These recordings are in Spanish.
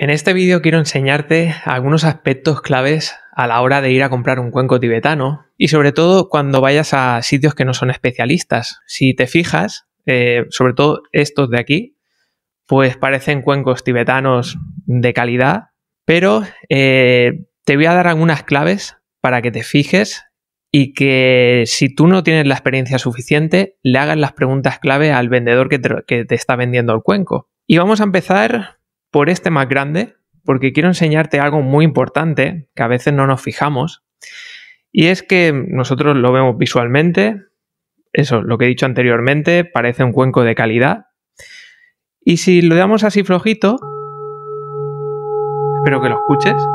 En este vídeo quiero enseñarte algunos aspectos claves a la hora de ir a comprar un cuenco tibetano y sobre todo cuando vayas a sitios que no son especialistas. Si te fijas, eh, sobre todo estos de aquí, pues parecen cuencos tibetanos de calidad, pero eh, te voy a dar algunas claves para que te fijes y que si tú no tienes la experiencia suficiente, le hagas las preguntas clave al vendedor que te está vendiendo el cuenco. Y vamos a empezar por este más grande porque quiero enseñarte algo muy importante que a veces no nos fijamos y es que nosotros lo vemos visualmente, eso, lo que he dicho anteriormente, parece un cuenco de calidad y si lo damos así flojito, espero que lo escuches,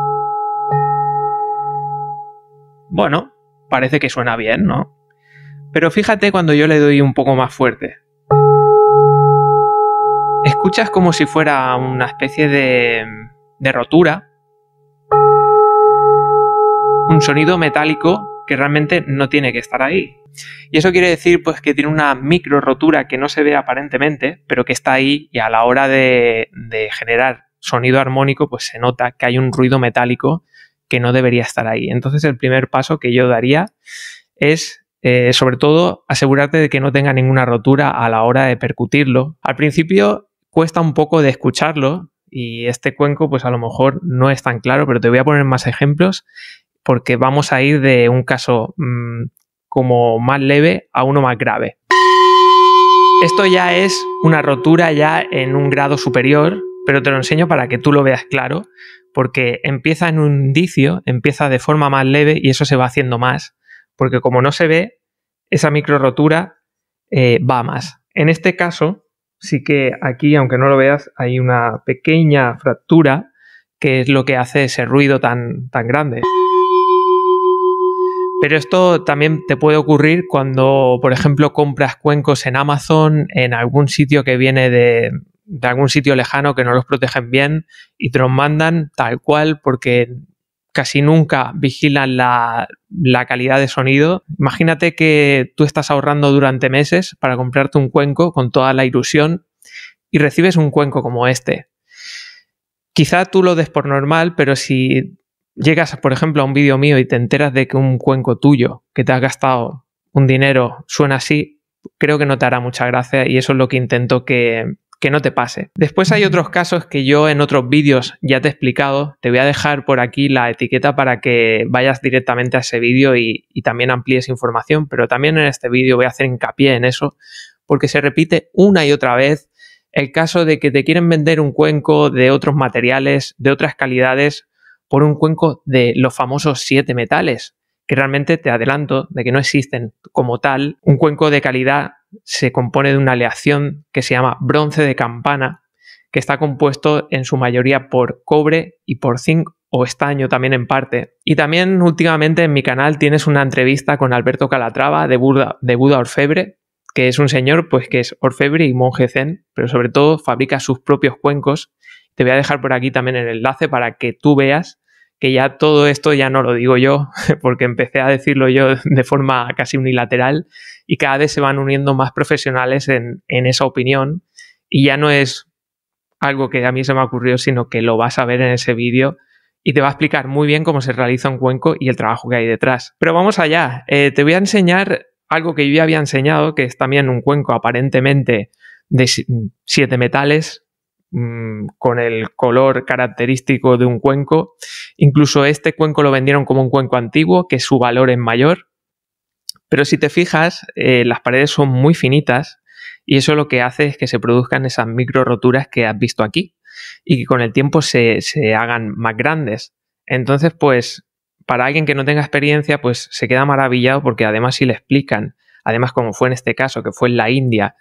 bueno, parece que suena bien, ¿no? Pero fíjate cuando yo le doy un poco más fuerte. Escuchas como si fuera una especie de, de rotura. Un sonido metálico que realmente no tiene que estar ahí. Y eso quiere decir pues que tiene una micro rotura que no se ve aparentemente, pero que está ahí y a la hora de, generar sonido armónico pues se nota que hay un ruido metálico que no debería estar ahí. Entonces el primer paso que yo daría es eh, sobre todo asegurarte de que no tenga ninguna rotura a la hora de percutirlo. Al principio cuesta un poco de escucharlo y este cuenco pues a lo mejor no es tan claro, pero te voy a poner más ejemplos porque vamos a ir de un caso mm, como más leve a uno más grave. Esto ya es una rotura ya en un grado superior, pero te lo enseño para que tú lo veas claro, porque empieza en un indicio, empieza de forma más leve y eso se va haciendo más, porque como no se ve, esa micro rotura eh, va más. En este caso, sí que aquí, aunque no lo veas, hay una pequeña fractura que es lo que hace ese ruido tan, tan grande. Pero esto también te puede ocurrir cuando, por ejemplo, compras cuencos en Amazon, en algún sitio que viene de, de algún sitio lejano que no los protegen bien y te los mandan tal cual porque casi nunca vigilan la, calidad de sonido. Imagínate que tú estás ahorrando durante meses para comprarte un cuenco con toda la ilusión y recibes un cuenco como este. Quizá tú lo des por normal, pero si llegas, por ejemplo, a un vídeo mío y te enteras de que un cuenco tuyo que te has gastado un dinero suena así, creo que no te hará mucha gracia y eso es lo que intento que, que no te pase. Después hay otros casos que yo en otros vídeos ya te he explicado. Te voy a dejar por aquí la etiqueta para que vayas directamente a ese vídeo y, también amplíes información, pero también en este vídeo voy a hacer hincapié en eso porque se repite una y otra vez el caso de que te quieren vender un cuenco de otros materiales, de otras calidades, por un cuenco de los famosos siete metales, que realmente te adelanto de que no existen como tal un cuenco de calidad se compone de una aleación que se llama bronce de campana, que está compuesto en su mayoría por cobre y por zinc o estaño también en parte. Y también últimamente en mi canal tienes una entrevista con Alberto Calatrava de Buda, Orfebre, que es un señor pues que es orfebre y monje zen, pero sobre todo fabrica sus propios cuencos. Te voy a dejar por aquí también el enlace para que tú veas que ya todo esto ya no lo digo yo, porque empecé a decirlo yo de forma casi unilateral y cada vez se van uniendo más profesionales en, esa opinión y ya no es algo que a mí se me ocurrió, sino que lo vas a ver en ese vídeo y te va a explicar muy bien cómo se realiza un cuenco y el trabajo que hay detrás. Pero vamos allá, eh, te voy a enseñar algo que yo ya había enseñado, que es también un cuenco aparentemente de siete metales, Mm, con el color característico de un cuenco. Incluso este cuenco lo vendieron como un cuenco antiguo, que su valor es mayor. Pero si te fijas, eh, las paredes son muy finitas y eso lo que hace es que se produzcan esas micro roturas que has visto aquí y que con el tiempo se, se hagan más grandes. Entonces, pues, para alguien que no tenga experiencia, pues se queda maravillado porque además si le explican, además como fue en este caso, que fue en la India,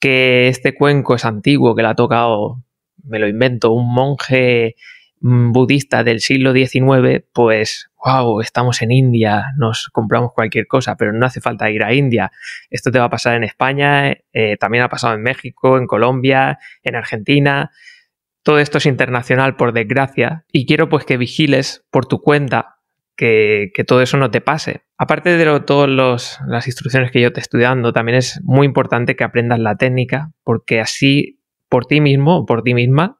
que este cuenco es antiguo, que le ha tocado me lo invento, un monje mm, budista del siglo XIX, pues, wow, estamos en India, nos compramos cualquier cosa, pero no hace falta ir a India. Esto te va a pasar en España, eh, también ha pasado en México, en Colombia, en Argentina. Todo esto es internacional, por desgracia, y quiero pues que vigiles por tu cuenta que, todo eso no te pase. Aparte de lo, todas las instrucciones que yo te estoy dando, también es muy importante que aprendas la técnica, porque así por ti mismo o por ti misma,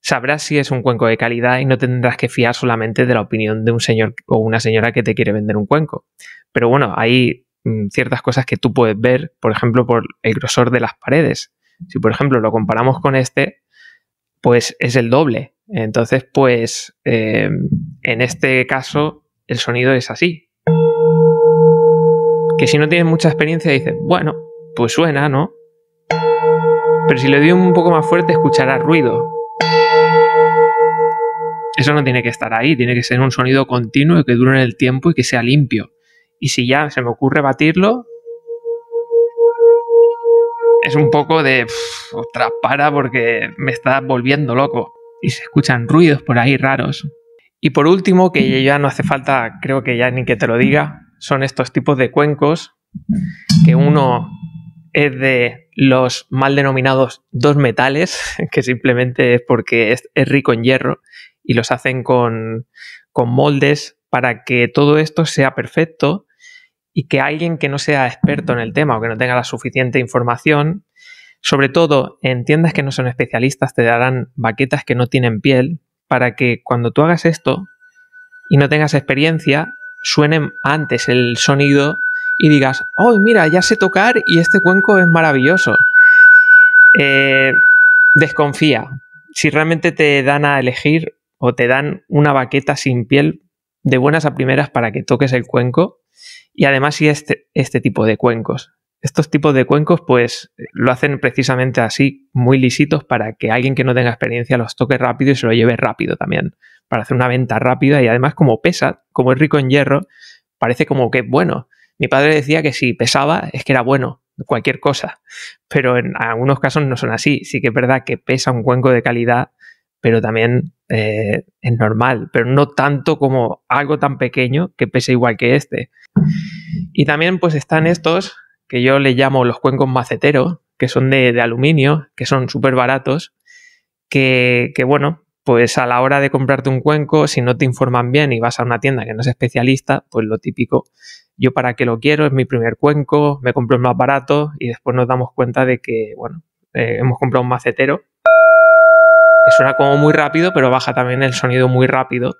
sabrás si es un cuenco de calidad y no tendrás que fiar solamente de la opinión de un señor o una señora que te quiere vender un cuenco. Pero bueno, hay mm, ciertas cosas que tú puedes ver, por ejemplo, por el grosor de las paredes. Si por ejemplo lo comparamos con este, pues es el doble. Entonces, pues eh, en este caso el sonido es así. Que si no tienes mucha experiencia dices, bueno, pues suena, ¿no? Pero si le doy un poco más fuerte escuchará ruido. Eso no tiene que estar ahí, tiene que ser un sonido continuo que dure en el tiempo y que sea limpio. Y si ya se me ocurre batirlo, es un poco de otra para porque me está volviendo loco. Y se escuchan ruidos por ahí raros. Y por último, que ya no hace falta, creo que ya ni que te lo diga, son estos tipos de cuencos que uno es de los mal denominados dos metales, que simplemente es porque es, rico en hierro y los hacen con, con moldes para que todo esto sea perfecto y que alguien que no sea experto en el tema o que no tenga la suficiente información, sobre todo en tiendas que no son especialistas, te darán baquetas que no tienen piel para que cuando tú hagas esto y no tengas experiencia, suene antes el sonido y digas, oh, mira, ya sé tocar y este cuenco es maravilloso. Eh, desconfía. Si realmente te dan a elegir o te dan una baqueta sin piel de buenas a primeras para que toques el cuenco y además si este, este tipo de cuencos. Estos tipos de cuencos pues lo hacen precisamente así, muy lisitos para que alguien que no tenga experiencia los toque rápido y se lo lleve rápido también, para hacer una venta rápida y además como pesa, como es rico en hierro, parece como que bueno, mi padre decía que si pesaba es que era bueno, cualquier cosa, pero en algunos casos no son así. Sí que es verdad que pesa un cuenco de calidad, pero también eh, es normal, pero no tanto como algo tan pequeño que pese igual que este. Y también pues están estos que yo le llamo los cuencos macetero, que son de, aluminio, que son súper baratos, que, que bueno, pues a la hora de comprarte un cuenco, si no te informan bien y vas a una tienda que no es especialista, pues lo típico yo para qué lo quiero, es mi primer cuenco, me compro el más barato y después nos damos cuenta de que, bueno, eh, hemos comprado un macetero que suena como muy rápido, pero baja también el sonido muy rápido.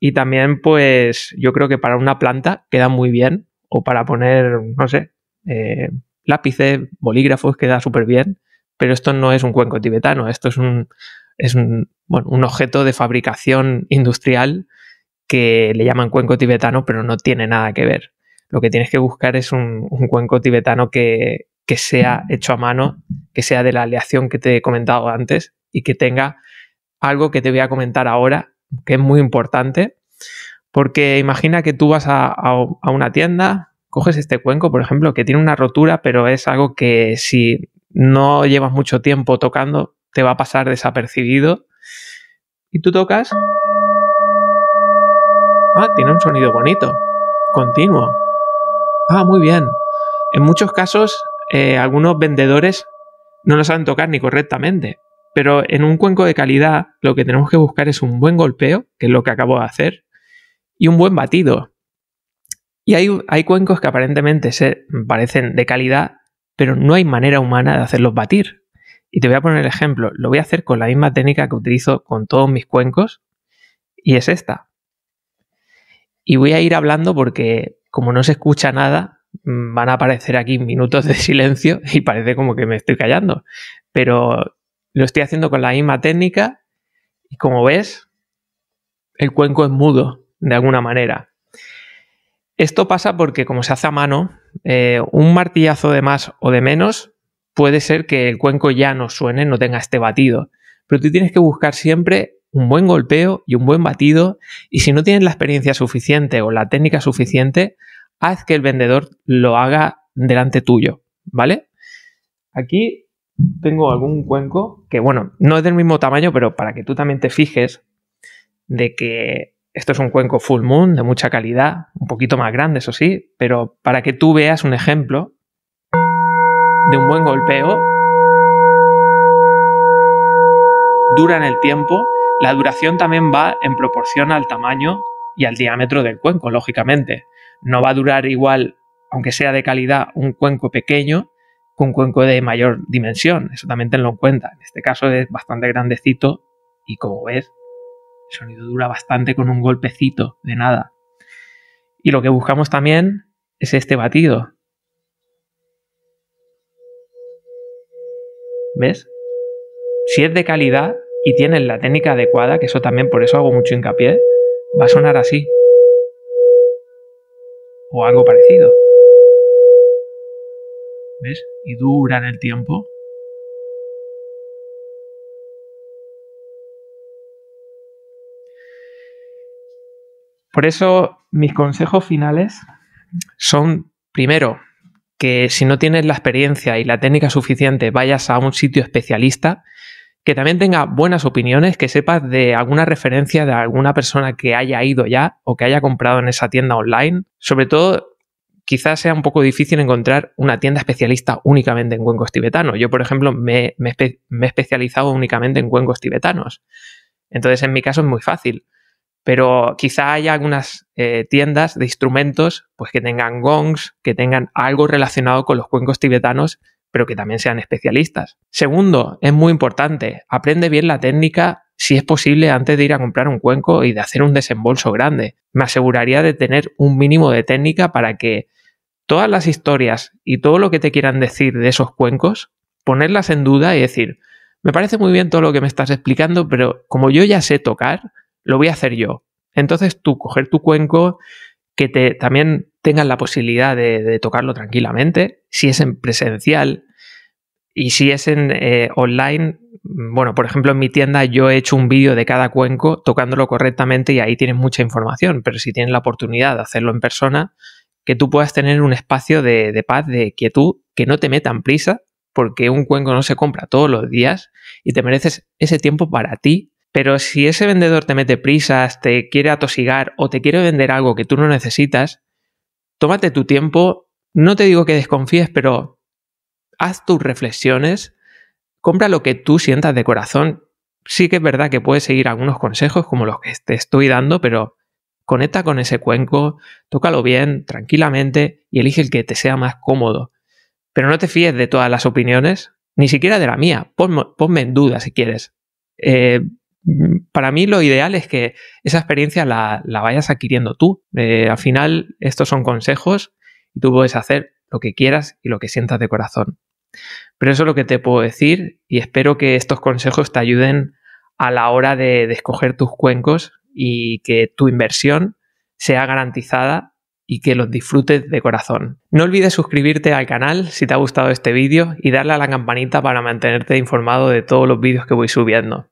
Y también, pues, yo creo que para una planta queda muy bien, o para poner, no sé, eh, lápices, bolígrafos, queda súper bien, pero esto no es un cuenco tibetano, esto es un, es un objeto de fabricación industrial que le llaman cuenco tibetano, pero no tiene nada que ver. Lo que tienes que buscar es un, cuenco tibetano que, sea hecho a mano, que sea de la aleación que te he comentado antes y que tenga algo que te voy a comentar ahora, que es muy importante, porque imagina que tú vas a, a una tienda, coges este cuenco, por ejemplo, que tiene una rotura, pero es algo que si no llevas mucho tiempo tocando, te va a pasar desapercibido. Y tú tocas Ah, tiene un sonido bonito, continuo. Ah, muy bien. En muchos casos, eh, algunos vendedores no lo saben tocar ni correctamente. Pero en un cuenco de calidad, lo que tenemos que buscar es un buen golpeo, que es lo que acabo de hacer, y un buen batido. Y hay, hay cuencos que aparentemente se parecen de calidad, pero no hay manera humana de hacerlos batir. Y te voy a poner el ejemplo. Lo voy a hacer con la misma técnica que utilizo con todos mis cuencos, y es esta. Y voy a ir hablando porque como no se escucha nada, mm, van a aparecer aquí minutos de silencio y parece como que me estoy callando. Pero lo estoy haciendo con la misma técnica y como ves, el cuenco es mudo de alguna manera. Esto pasa porque como se hace a mano, eh, un martillazo de más o de menos puede ser que el cuenco ya no suene, no tenga este batido. Pero tú tienes que buscar siempre un buen golpeo y un buen batido. Y si no tienes la experiencia suficiente o la técnica suficiente, haz que el vendedor lo haga delante tuyo, ¿vale? Aquí tengo algún cuenco que, bueno, no es del mismo tamaño, pero para que tú también te fijes de que esto es un cuenco full moon de mucha calidad, un poquito más grande, eso sí, pero para que tú veas un ejemplo de un buen golpeo, dura en el tiempo la duración también va en proporción al tamaño y al diámetro del cuenco, lógicamente. No va a durar igual, aunque sea de calidad, un cuenco pequeño con un cuenco de mayor dimensión. Eso también tenlo en cuenta. En este caso es bastante grandecito y como ves, el sonido dura bastante con un golpecito de nada. Y lo que buscamos también es este batido. ¿Ves? Si es de calidad, y tienes la técnica adecuada, que eso también por eso hago mucho hincapié, va a sonar así. O algo parecido. ¿Ves? Y dura en el tiempo. Por eso mis consejos finales son, primero, que si no tienes la experiencia y la técnica suficiente, vayas a un sitio especialista que también tenga buenas opiniones, que sepas de alguna referencia de alguna persona que haya ido ya o que haya comprado en esa tienda online. Sobre todo, quizás sea un poco difícil encontrar una tienda especialista únicamente en cuencos tibetanos. Yo, por ejemplo, me, he especializado únicamente en cuencos tibetanos. Entonces, en mi caso es muy fácil. Pero quizá haya algunas eh, tiendas de instrumentos pues, que tengan gongs, que tengan algo relacionado con los cuencos tibetanos pero que también sean especialistas. Segundo, es muy importante, aprende bien la técnica si es posible antes de ir a comprar un cuenco y de hacer un desembolso grande. Me aseguraría de tener un mínimo de técnica para que todas las historias y todo lo que te quieran decir de esos cuencos, ponerlas en duda y decir, me parece muy bien todo lo que me estás explicando, pero como yo ya sé tocar, lo voy a hacer yo. Entonces tú coger tu cuenco, que te también tengan la posibilidad de, tocarlo tranquilamente, si es en presencial y si es en eh, online, mm, bueno, por ejemplo, en mi tienda yo he hecho un vídeo de cada cuenco tocándolo correctamente y ahí tienes mucha información, pero si tienes la oportunidad de hacerlo en persona, que tú puedas tener un espacio de, de paz, de quietud, que no te metan prisa, porque un cuenco no se compra todos los días y te mereces ese tiempo para ti. Pero si ese vendedor te mete prisas, te quiere atosigar o te quiere vender algo que tú no necesitas, tómate tu tiempo, no te digo que desconfíes, pero haz tus reflexiones, compra lo que tú sientas de corazón. Sí que es verdad que puedes seguir algunos consejos como los que te estoy dando, pero conecta con ese cuenco, tócalo bien, tranquilamente y elige el que te sea más cómodo. Pero no te fíes de todas las opiniones, ni siquiera de la mía. Ponme, en duda si quieres. Eh, para mí lo ideal es que esa experiencia la, vayas adquiriendo tú. Eh, al final, estos son consejos y tú puedes hacer lo que quieras y lo que sientas de corazón. Pero eso es lo que te puedo decir y espero que estos consejos te ayuden a la hora de escoger tus cuencos y que tu inversión sea garantizada y que los disfrutes de corazón. No olvides suscribirte al canal si te ha gustado este vídeo y darle a la campanita para mantenerte informado de todos los vídeos que voy subiendo.